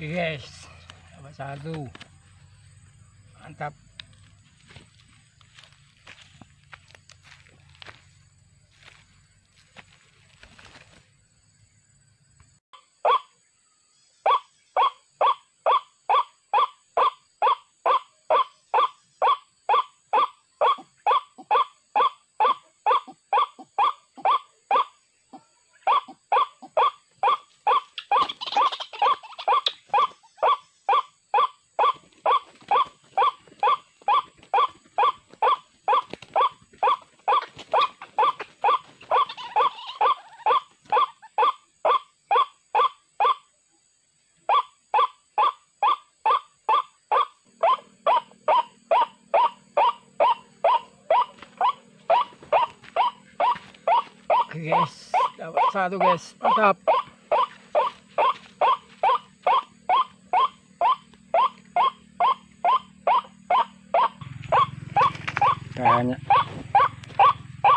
yes dapat satu mantap guys dapat satu guys mantap hanya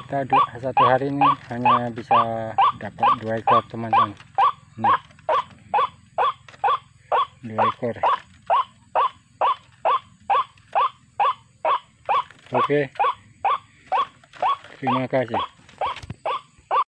kita dua satu hari ini hanya bisa dapat dua ekor teman-teman nah, dua ekor oke terima kasih